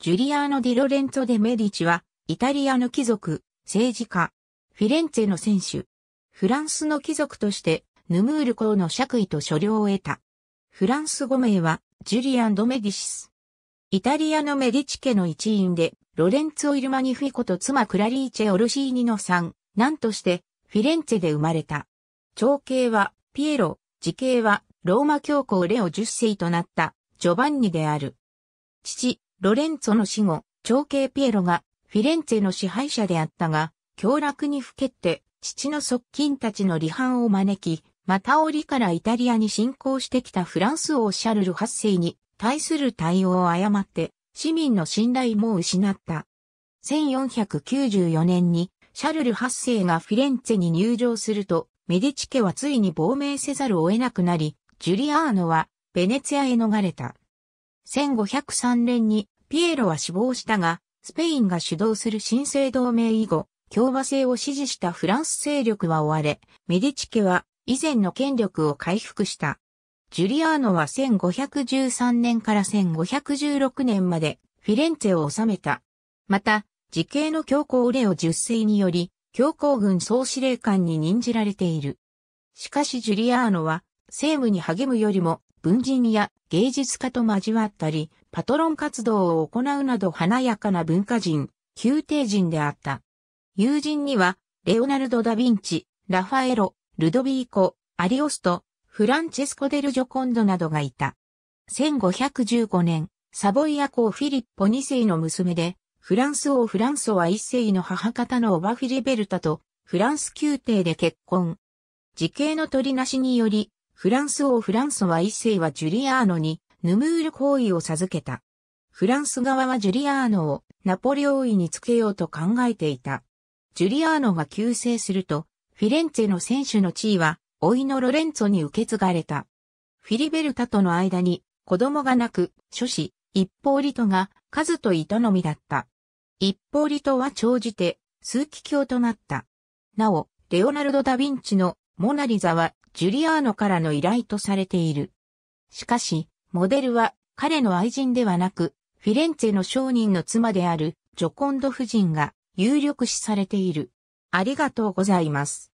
ジュリアーノ・ディロレンツォ・デ・メディチは、イタリアの貴族、政治家、フィレンツェの選手、フランスの貴族として、ヌムール公の爵位と所領を得た。フランス語名は、ジュリアン・ド・メディシス。イタリアのメディチ家の一員で、ロレンツォ・イルマニフィコと妻クラリーチェ・オルシーニの3、なんとして、フィレンツェで生まれた。長兄は、ピエロ、次兄は、ローマ教皇レオ10世となった、ジョバンニである。父、ロレンツォの死後、長兄ピエロがフィレンツェの支配者であったが、凶楽にふけって父の側近たちの離反を招き、また折からイタリアに侵攻してきたフランス王シャルル8世に対する対応を誤って、市民の信頼も失った。1494年にシャルル8世がフィレンツェに入場すると、メディチ家はついに亡命せざるを得なくなり、ジュリアーノはベネツィアへ逃れた。1503年にピエロは死亡したが、スペインが主導する新生同盟以後、共和制を支持したフランス勢力は追われ、メディチ家は以前の権力を回復した。ジュリアーノは1513年から1516年までフィレンツェを治めた。また、時系の教皇レオ10世により、教皇軍総司令官に任じられている。しかしジュリアーノは、政務に励むよりも、文人や芸術家と交わったり、パトロン活動を行うなど華やかな文化人、宮廷人であった。友人には、レオナルド・ダ・ヴィンチ、ラファエロ、ルドビーコ、アリオスト、フランチェスコ・デル・ジョコンドなどがいた。1515年、サボイア公フィリッポ2世の娘で、フランス王フランソワ1世の母方のオバフィリベルタと、フランス宮廷で結婚。時系の取りなしにより、フランス王フランソワ一世はジュリアーノにヌムール行為を授けた。フランス側はジュリアーノをナポレ王位につけようと考えていた。ジュリアーノが急成すると、フィレンツェの選手の地位は、老いのロレンツォに受け継がれた。フィリベルタとの間に子供がなく、諸子、一方リトが数と糸のみだった。一方リトは長じて、数奇教となった。なお、レオナルド・ダ・ヴィンチのモナリザはジュリアーノからの依頼とされている。しかし、モデルは彼の愛人ではなく、フィレンツェの商人の妻であるジョコンド夫人が有力視されている。ありがとうございます。